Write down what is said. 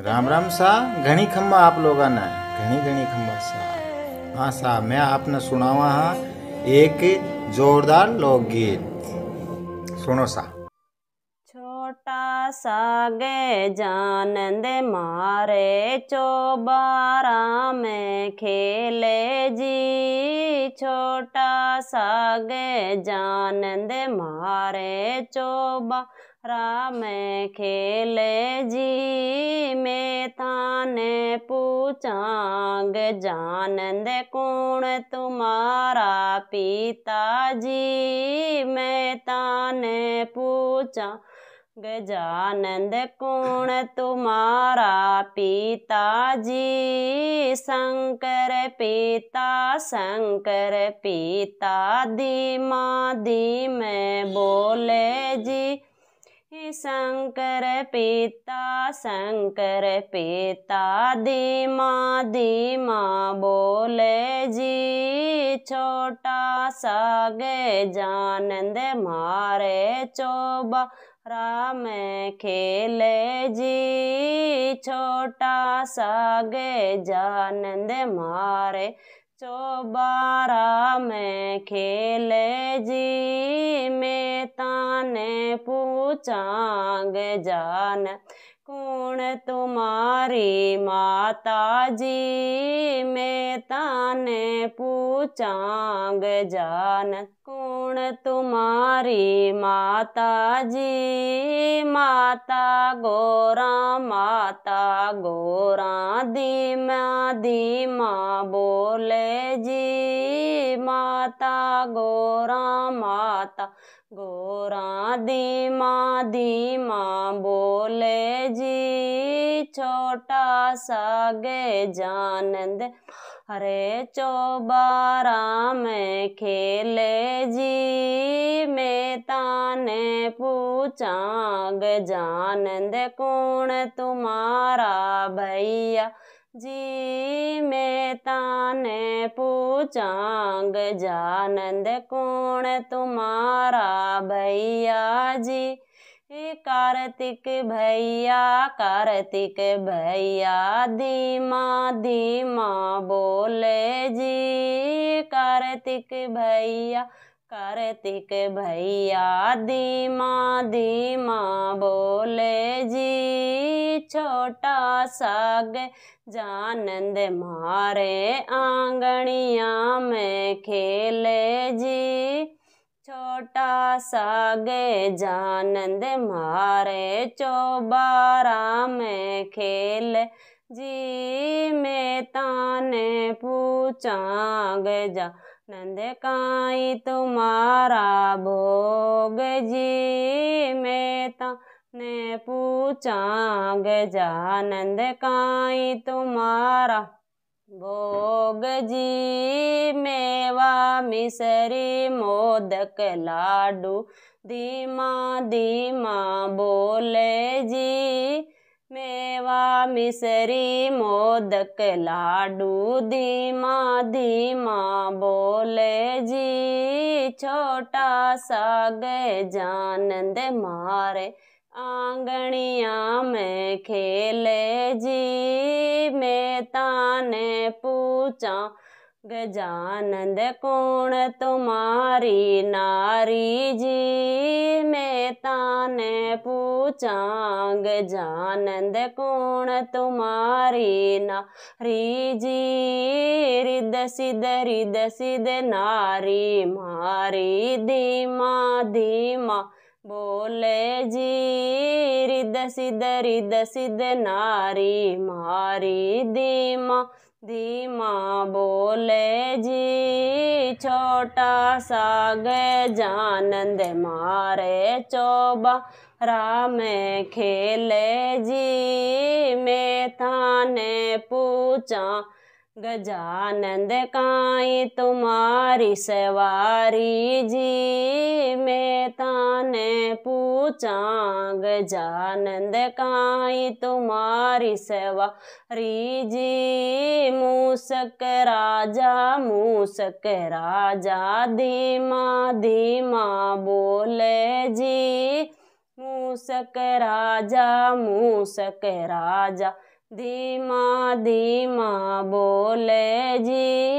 राम राम सा घनी खम्बा आप આપ લોગાને घनी घनी खम्बा सा हाँ सा मैं आपने सुनावा हाँ एक जोरदार लोकगीत सुनो सा छोटा सा गे जान दे मारे चौबारा में खेले जी छोटा सा गे जान दे मारे चौबा राम खेले जी में थाने पूछांग जान दे कौन तुम्हारा पिताजी मैं ताने पूछा गजानंद कौन तुम्हारा पिताजी शंकर पिता शंकर पिता दी माँ दी मैं बोले जी शंकर पिता शंकर पिता धीमा धीमा बोले जी छोटा साग जानंद मारे चोबा राम खेले जी छोटा साग जानंद मारे चौबारा में खेले जी में ताने पूछांग जान कौन तुम्हारे माता जी मैं ताने पूछांग जान कौन तुम्हारी माता जी माता गोरा माता गोरा दीमा दीमा बोले जी माता गोरा माता गोरा दीमा दीमा बोले जी छोटा सा गे जान दे अरे चौबारा में खेले जी मैं ताने पूछा ग जान दे कौन तुम्हारा भैया जी मैं ताने पूछांग जानंद कौन तुम्हारा भैया जी कार्तिक भैया कार्तिक भैया धीमा धीमा बोले जी कार्तिक भैया कार्तिक भैया धीमा धीमा बोले जी छोटा साग जानंद मारे आंगणिया में खेले जी छोटा साग जानंद मारे चौबारा में खेल जी मैं ताने पूछांग जा नंद काई तुम्हारा भोग जी मैं ता ने पूछा गजानंद काई तुम्हारा भोग जी मेवा मिसरी मोदक लाडू धीमा धीमा बोले जी मेवा मिसरी मोदक लाडू धीमा धीमा बोले जी छोटा सा गजानंद मारे आंगणिया में खेले जी मैं ताने पूछा गजानंद कौन तुम्हारी नारी जी मैं ताने पूछा गजानंद कौन तुम्हारी नारी जी रिद सिद रिद सिद नारी मारी धीमा धीमा बोले जी रिद सिद सिद नारी मारी धीमा धीमा बोले जी छोटा साग जानंद मारे चोबा राम खेले जी मैं थाने पूछा गजानंद काई तुम्हारी सवारी जी मैं ताने पूछा गजानंद काई तुम्हारी सवारी जी मूसक राजा मूसक राजा धीमा धीमा बोले जी मूसक राजा मूसक राजा धीमा धीमा बोले जी